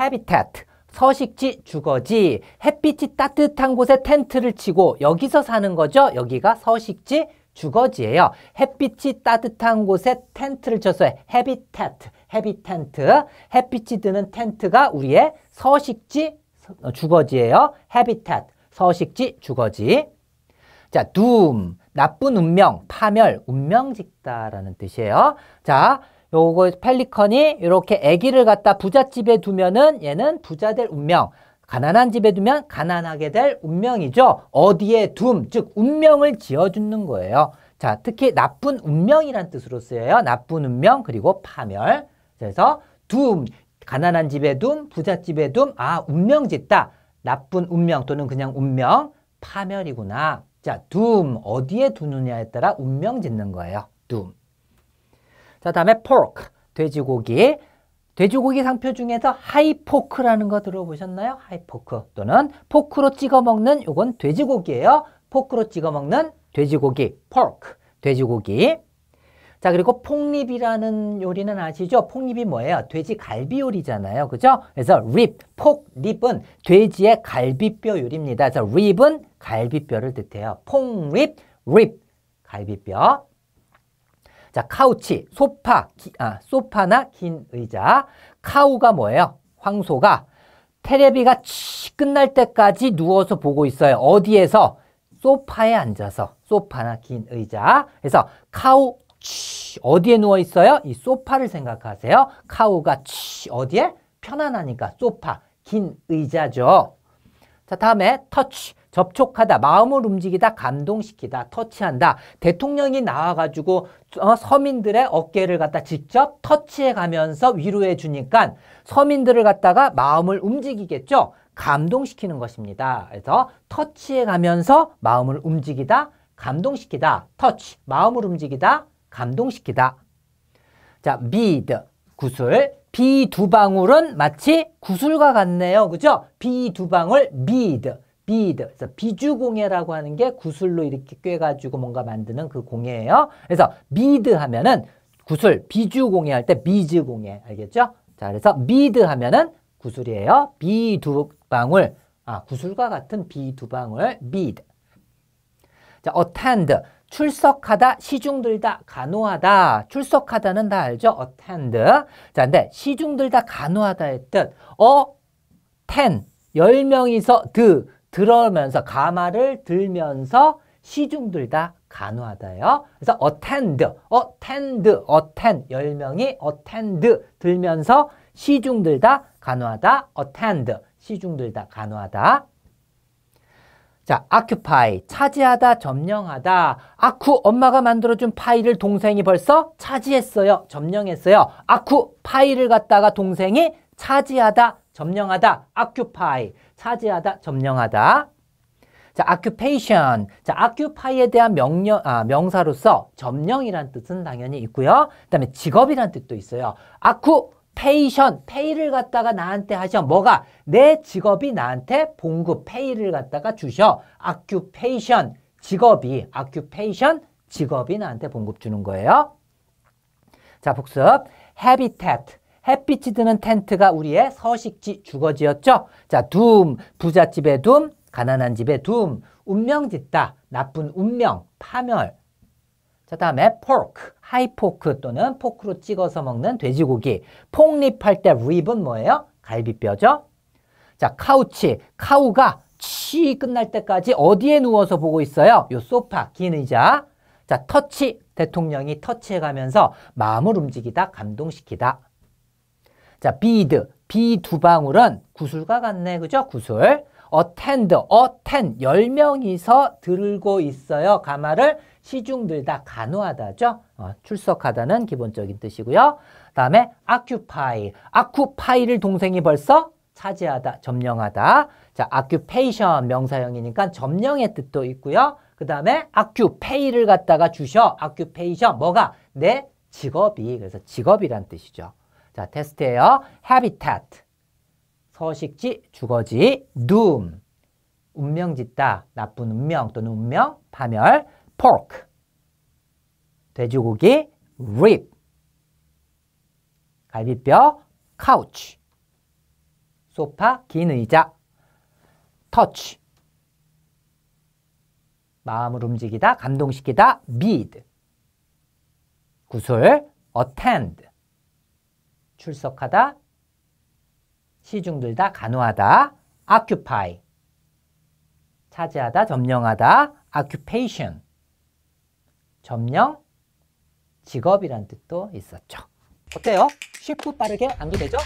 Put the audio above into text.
habitat, 서식지, 주거지, 햇빛이 따뜻한 곳에 텐트를 치고 여기서 사는 거죠. 여기가 서식지, 주거지예요. 햇빛이 따뜻한 곳에 텐트를 쳐서 habitat, h a b i 햇빛이 드는 텐트가 우리의 서식지, 주거지예요. habitat, 서식지, 주거지. 자, doom, 나쁜 운명, 파멸, 운명 짓다라는 뜻이에요. 자, 요거 펠리컨이 이렇게 아기를 갖다 부잣집에 두면은 얘는 부자 될 운명. 가난한 집에 두면 가난하게 될 운명이죠. 어디에 둠, 즉 운명을 지어주는 거예요. 자, 특히 나쁜 운명이란 뜻으로 쓰여요. 나쁜 운명 그리고 파멸. 그래서 둠, 가난한 집에 둠, 부잣집에 둠, 아 운명 짓다. 나쁜 운명 또는 그냥 운명, 파멸이구나. 자, 둠 어디에 두느냐에 따라 운명 짓는 거예요. 둠. 자, 다음에 pork, 돼지고기. 돼지고기 상표 중에서 하이포크라는 거 들어보셨나요? 하이포크 또는 포크로 찍어 먹는 이건 돼지고기예요. 포크로 찍어 먹는 돼지고기, pork, 돼지고기. 자, 그리고 폭립이라는 요리는 아시죠? 폭립이 뭐예요? 돼지 갈비 요리잖아요. 그죠? 그래서 rib, 폭립은 돼지의 갈비뼈 요리입니다. 그래서 rib은 갈비뼈를 뜻해요. 폭립, rib, 갈비뼈. 자, 카우치, 소파, 기, 아, 소파나 긴 의자. 카우가 뭐예요? 황소가 테레비가 치 끝날 때까지 누워서 보고 있어요. 어디에서? 소파에 앉아서. 소파나 긴 의자. 그래서 카우 치 어디에 누워 있어요? 이 소파를 생각하세요. 카우가 치 어디에? 편안하니까 소파, 긴 의자죠. 자, 다음에 터치. 접촉하다, 마음을 움직이다, 감동시키다, 터치한다. 대통령이 나와가지고 어, 서민들의 어깨를 갖다 직접 터치해 가면서 위로해 주니까 서민들을 갖다가 마음을 움직이겠죠. 감동시키는 것입니다. 그래서 터치해 가면서 마음을 움직이다, 감동시키다, 터치, 마음을 움직이다, 감동시키다. 자, 미드, 구슬, 비 두 방울은 마치 구슬과 같네요. 그죠? 비 두 방울, 미드. 비드. 그래서 비주공예라고 하는 게 구슬로 이렇게 꿰가지고 뭔가 만드는 그 공예예요. 그래서 비드 하면은 구슬, 비주공예 할 때 비즈공예. 알겠죠? 자, 그래서 비드 하면은 구슬이에요. 비 두 방울. 아, 구슬과 같은 비 두 방울. 비드. 자, attend. 출석하다, 시중들다, 간호하다. 출석하다는 다 알죠? attend. 자, 근데 시중들다, 간호하다의 뜻. 어, ten. 10명이서 드 들어면서 오 가마를 들면서 시중 들다 간호하다요. 그래서 attend, attend, attend 1명이 attend 들면서 시중 들다 간호하다 attend 시중 들다 간호하다 자, occupy, 차지하다, 점령하다. 아쿠, 엄마가 만들어준 파일을 동생이 벌써 차지했어요. 점령했어요. 아쿠, 파일을 갖다가 동생이 차지하다, 점령하다. occupy. 차지하다, 점령하다. 자, occupation. 자, occupy에 대한 명령, 아, 명사로서 점령이란 뜻은 당연히 있고요. 그다음에 직업이란 뜻도 있어요. occu 페이션, 페이를 갖다가 나한테 하셔. 뭐가? 내 직업이 나한테 봉급, 페이를 갖다가 주셔. occupation, 직업이, occupation, 직업이 나한테 봉급 주는 거예요. 자, 복습. habitat, 햇빛이 드는 텐트가 우리의 서식지 주거지였죠. 자, 둠, 부잣집의 둠, 가난한 집의 둠, 운명 짓다, 나쁜 운명, 파멸. 자, 다음에 포크, 하이포크 또는 포크로 찍어서 먹는 돼지고기. 폭립할 때 립은 뭐예요? 갈비뼈죠. 자, 카우치, 카우가 치 끝날 때까지 어디에 누워서 보고 있어요? 요 소파, 긴 의자. 자, 터치, 대통령이 터치해가면서 마음을 움직이다, 감동시키다. 자, bead, 비두 방울은 구슬과 같네. 그죠? 구슬. attend, attend, 1명이서 들고 있어요. 가마를 시중 들다, 간호하다죠. 어, 출석하다는 기본적인 뜻이고요. 다음에 occupy, occupy를 동생이 벌써 차지하다, 점령하다. 자, occupation 명사형이니까 점령의 뜻도 있고요. 그 다음에 occupy를 갖다가 주셔, occupation, 뭐가? 내 직업이, 그래서 직업이란 뜻이죠. 자, 테스트예요. habitat. 서식지, 주거지, doom. 운명 짓다, 나쁜 운명 또는 운명, 파멸, pork. 돼지고기, rib. 갈비뼈, couch. 소파, 긴 의자, touch. 마음을 움직이다, 감동시키다, bid. 구슬, attend. 출석하다, 시중들다, 간호하다, occupy, 차지하다, 점령하다, occupation, 점령, 직업이란 뜻도 있었죠. 어때요? 쉽고 빠르게 암기되죠?